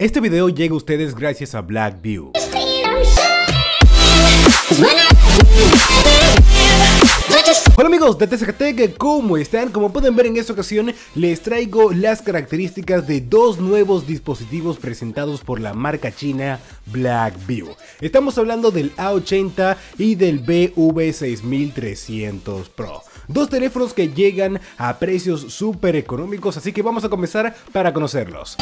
Este video llega a ustedes gracias a Blackview. Hola amigos de TCGTech, ¿cómo están? Como pueden ver en esta ocasión les traigo las características de dos nuevos dispositivos presentados por la marca china Blackview. Estamos hablando del A80 y del BV6300 Pro. Dos teléfonos que llegan a precios súper económicos, así que vamos a comenzar para conocerlos.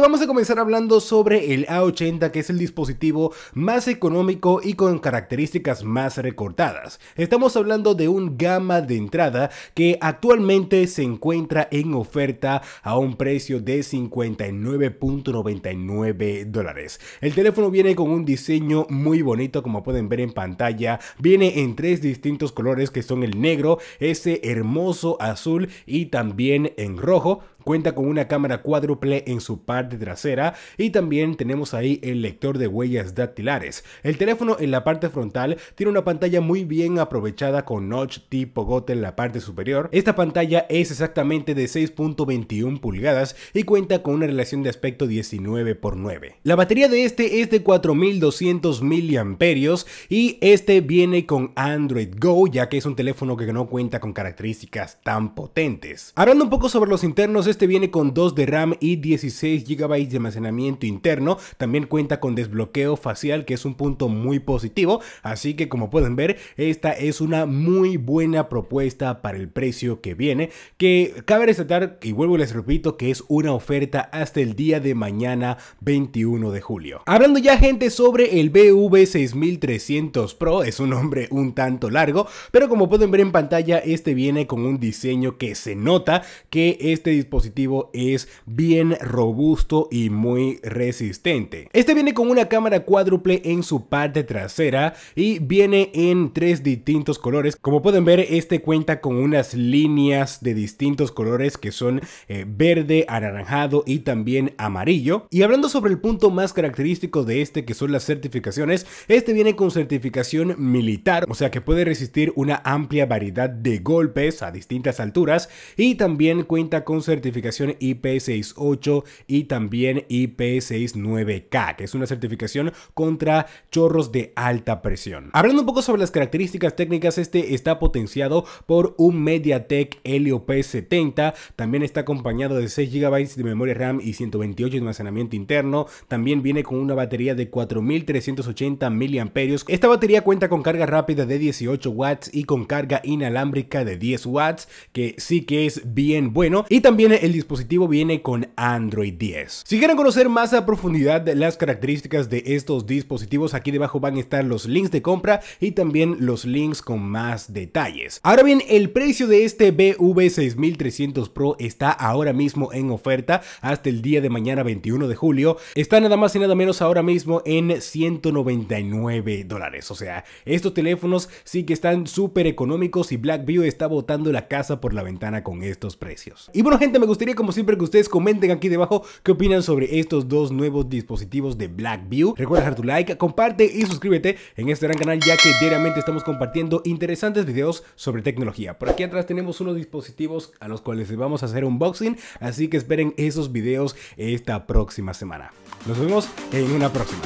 vamos a comenzar hablando sobre el A80 que es el dispositivo más económico y con características más recortadas. Estamos hablando de un gama de entrada que actualmente se encuentra en oferta a un precio de 59.99 dólares. El teléfono viene con un diseño muy bonito como pueden ver en pantalla, viene en tres distintos colores que son el negro, ese hermoso azul y también en rojo Cuenta con una cámara cuádruple en su parte trasera y también tenemos ahí el lector de huellas dactilares. El teléfono en la parte frontal tiene una pantalla muy bien aprovechada con notch tipo gote en la parte superior. Esta pantalla es exactamente de 6.21 pulgadas y cuenta con una relación de aspecto 19 x 9. La batería de este es de 4200 mAh y este viene con Android Go ya que es un teléfono que no cuenta con características tan potentes. Hablando un poco sobre los internos este viene con 2 de RAM y 16 GB de almacenamiento interno. También cuenta con desbloqueo facial, que es un punto muy positivo. Así que como pueden ver, esta es una muy buena propuesta para el precio que viene. Que cabe resaltar, y vuelvo les repito, que es una oferta hasta el día de mañana 21 de julio. Hablando ya gente sobre el BV6300 Pro, es un nombre un tanto largo, pero como pueden ver en pantalla, este viene con un diseño que se nota que este dispositivo es bien robusto y muy resistente. Este viene con una cámara cuádruple en su parte trasera y viene en tres distintos colores. Como pueden ver, este cuenta con unas líneas de distintos colores que son eh, verde, anaranjado y también amarillo. Y hablando sobre el punto más característico de este que son las certificaciones, este viene con certificación militar, o sea que puede resistir una amplia variedad de golpes a distintas alturas y también cuenta con certificación certificación IP68 y también IP69K, que es una certificación contra chorros de alta presión. Hablando un poco sobre las características técnicas, este está potenciado por un MediaTek Helio P70, también está acompañado de 6 GB de memoria RAM y 128 de almacenamiento interno, también viene con una batería de 4380 mAh. Esta batería cuenta con carga rápida de 18 watts y con carga inalámbrica de 10 watts, que sí que es bien bueno. Y también el dispositivo viene con Android 10. Si quieren conocer más a profundidad las características de estos dispositivos, aquí debajo van a estar los links de compra y también los links con más detalles. Ahora bien, el precio de este BV6300 Pro está ahora mismo en oferta hasta el día de mañana 21 de julio. Está nada más y nada menos ahora mismo en 199 dólares. O sea, estos teléfonos sí que están súper económicos y BlackView está botando la casa por la ventana con estos precios. Y bueno gente, me me gustaría como siempre que ustedes comenten aquí debajo qué opinan sobre estos dos nuevos dispositivos de Blackview. Recuerda dejar tu like, comparte y suscríbete en este gran canal ya que diariamente estamos compartiendo interesantes videos sobre tecnología. Por aquí atrás tenemos unos dispositivos a los cuales vamos a hacer unboxing, así que esperen esos videos esta próxima semana. Nos vemos en una próxima.